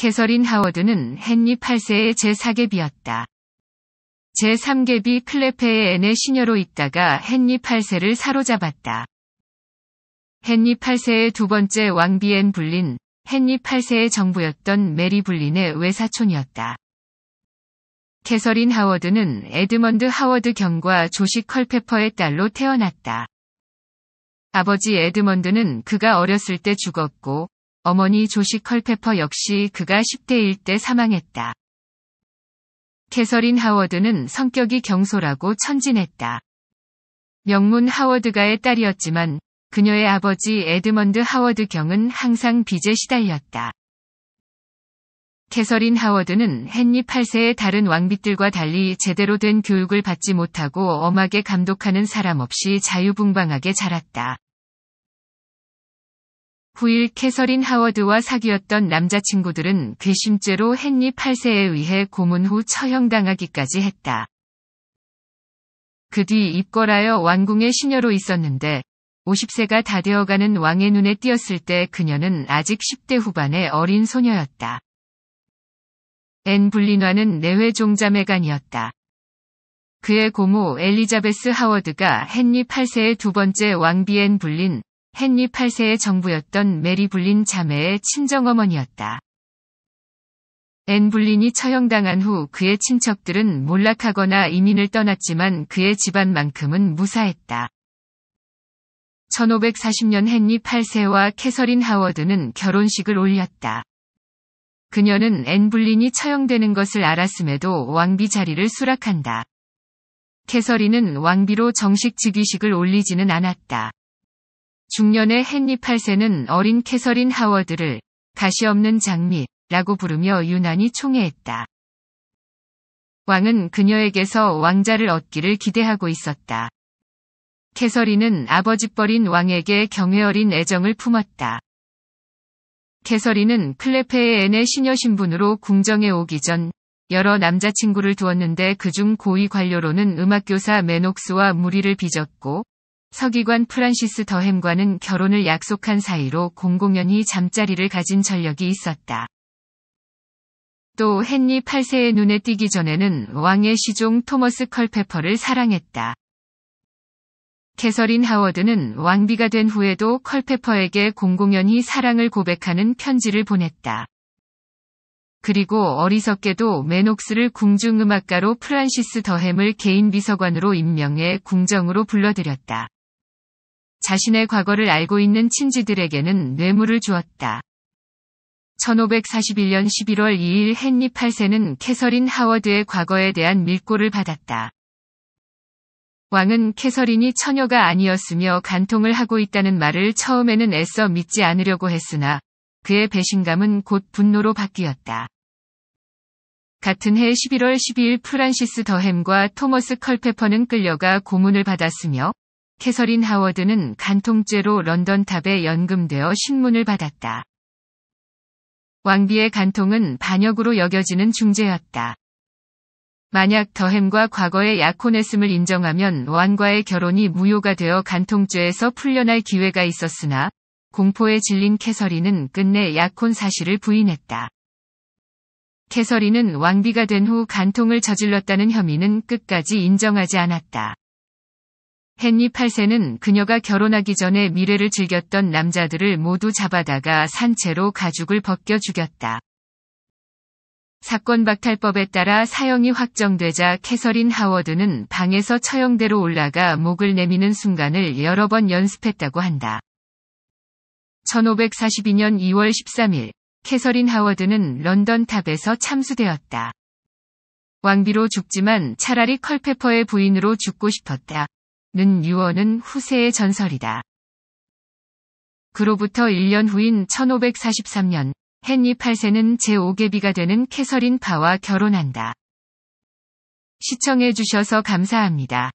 캐서린 하워드는 헨리 8세의 제4계비였다. 제3계비 클레페의 애의 시녀로 있다가 헨리 8세를 사로잡았다. 헨리 8세의 두 번째 왕비엔 불린, 헨리 8세의 정부였던 메리 불린의 외사촌이었다. 캐서린 하워드는 에드먼드 하워드 경과 조시 컬페퍼의 딸로 태어났다. 아버지 에드먼드는 그가 어렸을 때 죽었고, 어머니 조시 컬페퍼 역시 그가 10대일 때 사망했다. 캐서린 하워드는 성격이 경솔하고 천진했다. 명문 하워드가의 딸이었지만 그녀의 아버지 에드먼드 하워드 경은 항상 빚에 시달렸다. 캐서린 하워드는 헨리 8세의 다른 왕비들과 달리 제대로 된 교육을 받지 못하고 엄하게 감독하는 사람 없이 자유분방하게 자랐다. 9일 캐서린 하워드와 사귀었던 남자친구들은 괘씸죄로 헨리 8세에 의해 고문 후 처형당하기까지 했다. 그 뒤 입궐하여 왕궁의 시녀로 있었는데 50세가 다 되어가는 왕의 눈에 띄었을 때 그녀는 아직 10대 후반의 어린 소녀였다. 앤 불린화는 내외 종자매간이었다. 그의 고모 엘리자베스 하워드가 헨리 8세의 두 번째 왕비 앤 불린 헨리 8세의 정부였던 메리 블린 자매의 친정어머니였다. 앤블린이 처형당한 후 그의 친척들은 몰락하거나 이민을 떠났지만 그의 집안만큼은 무사했다. 1540년 헨리 8세와 캐서린 하워드는 결혼식을 올렸다. 그녀는 앤블린이 처형되는 것을 알았음에도 왕비 자리를 수락한다. 캐서린은 왕비로 정식 즉위식을 올리지는 않았다. 중년의 헨리 8세는 어린 캐서린 하워드를 가시 없는 장미라고 부르며 유난히 총애했다. 왕은 그녀에게서 왕자를 얻기를 기대하고 있었다. 캐서린은 아버지뻘인 왕에게 경외 어린 애정을 품었다. 캐서린은 클레페의 애네 시녀 신분으로 궁정에 오기 전 여러 남자친구를 두었는데 그중 고위 관료로는 음악교사 메녹스와 무리를 빚었고 서기관 프란시스 더햄과는 결혼을 약속한 사이로 공공연히 잠자리를 가진 전력이 있었다. 또 헨리 8세의 눈에 띄기 전에는 왕의 시종 토머스 컬페퍼를 사랑했다. 캐서린 하워드는 왕비가 된 후에도 컬페퍼에게 공공연히 사랑을 고백하는 편지를 보냈다. 그리고 어리석게도 메녹스를 궁중음악가로 프란시스 더햄을 개인 비서관으로 임명해 궁정으로 불러들였다. 자신의 과거를 알고 있는 친지들에게는 뇌물을 주었다. 1541년 11월 2일 헨리 8세는 캐서린 하워드의 과거에 대한 밀고를 받았다. 왕은 캐서린이 처녀가 아니었으며 간통을 하고 있다는 말을 처음에는 애써 믿지 않으려고 했으나 그의 배신감은 곧 분노로 바뀌었다. 같은 해 11월 12일 프란시스 더햄과 토머스 컬페퍼는 끌려가 고문을 받았으며 캐서린 하워드는 간통죄로 런던탑에 연금되어 신문을 받았다. 왕비의 간통은 반역으로 여겨지는 중재였다 만약 더햄과 과거의 약혼했음을 인정하면 왕과의 결혼이 무효가 되어 간통죄에서 풀려날 기회가 있었으나 공포에 질린 캐서린은 끝내 약혼 사실을 부인했다. 캐서린은 왕비가 된 후 간통을 저질렀다는 혐의는 끝까지 인정하지 않았다. 헨리 8세는 그녀가 결혼하기 전에 미래를 즐겼던 남자들을 모두 잡아다가 산채로 가죽을 벗겨 죽였다. 사건 박탈법에 따라 사형이 확정되자 캐서린 하워드는 방에서 처형대로 올라가 목을 내미는 순간을 여러 번 연습했다고 한다. 1542년 2월 13일, 캐서린 하워드는 런던 탑에서 참수되었다. 왕비로 죽지만 차라리 컬페퍼의 부인으로 죽고 싶었다. 는 유언은 후세의 전설이다. 그로부터 1년 후인 1543년 헨리 8세는 제5계비가 되는 캐서린 파와 결혼한다. 시청해주셔서 감사합니다.